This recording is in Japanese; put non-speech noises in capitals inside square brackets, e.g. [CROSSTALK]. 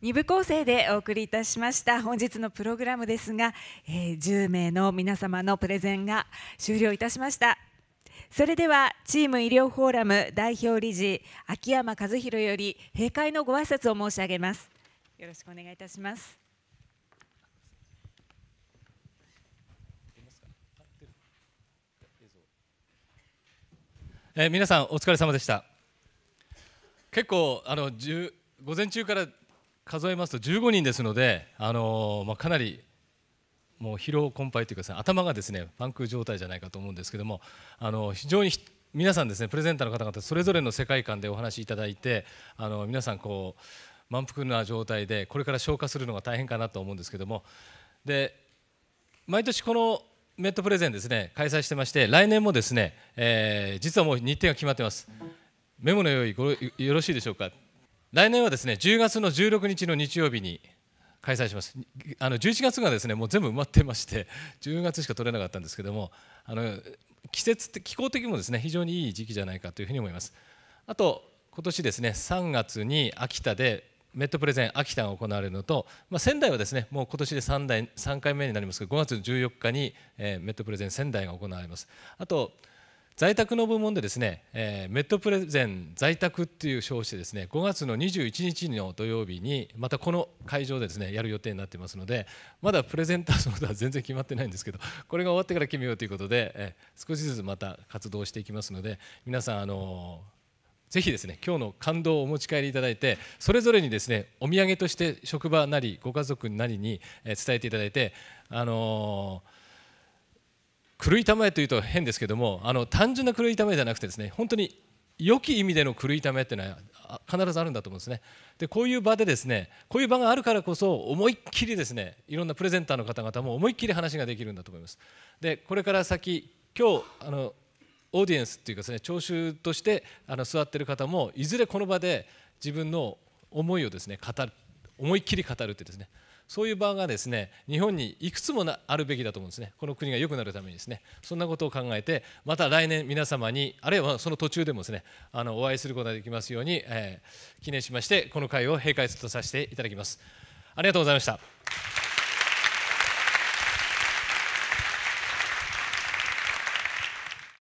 2部構成でお送りいたしました本日のプログラムですが、えー、10名の皆様のプレゼンが終了いたしましたそれではチーム医療フォーラム代表理事秋山和弘より閉会のご挨拶を申し上げますよろしくお願いいたしますえー、皆さんお疲れ様でした結構あの午前中から数えますと15人ですので、あのまあ、かなりもう疲労困憊というか頭がですねパンク状態じゃないかと思うんですけども、あの非常に皆さんですねプレゼンターの方々それぞれの世界観でお話しいただいて、あの皆さんこう満腹な状態でこれから消化するのが大変かなと思うんですけどもで毎年このメットプレゼンですね開催してまして来年もですね、えー、実はもう日程が決まってますメモの用意よろしいでしょうか来年はですね10月の16日の日曜日に開催しますあの11月がですねもう全部埋まってまして10月 [LAUGHS] しか取れなかったんですけどもあの季節気候的にもですね非常にいい時期じゃないかというふうに思いますあと今年ですね3月に秋田でメットプレゼン秋田が行われるのと、まあ、仙台はですねもう今年で 3, 3回目になりますが5月14日に、えー、メットプレゼン仙台が行われますあと在宅の部門でですね、えー、メットプレゼン在宅っていう称してですね5月の21日の土曜日にまたこの会場でですねやる予定になってますのでまだプレゼンターそのことは全然決まってないんですけどこれが終わってから決めようということで、えー、少しずつまた活動していきますので皆さんあのー、ぜひですね今日の感動をお持ち帰りいただいてそれぞれにですねお土産として職場なりご家族なりに伝えていただいてあのー狂いたまえというと変ですけどもあの単純な狂いたまえじゃなくてですね本当に良き意味での狂いためっていうのは必ずあるんだと思うんですね。でこういう場でですねこういう場があるからこそ思いっきりですねいろんなプレゼンターの方々も思いっきり話ができるんだと思います。でこれから先今日あのオーディエンスっていうかですね聴衆としてあの座っている方もいずれこの場で自分の思いをですね語る思いっきり語るってですねそういう場がですね日本にいくつもあるべきだと思うんですねこの国が良くなるためにですねそんなことを考えてまた来年皆様にあるいはその途中でもですねあのお会いすることができますように、えー、記念しましてこの会を閉会とさせていただきますありがとうございました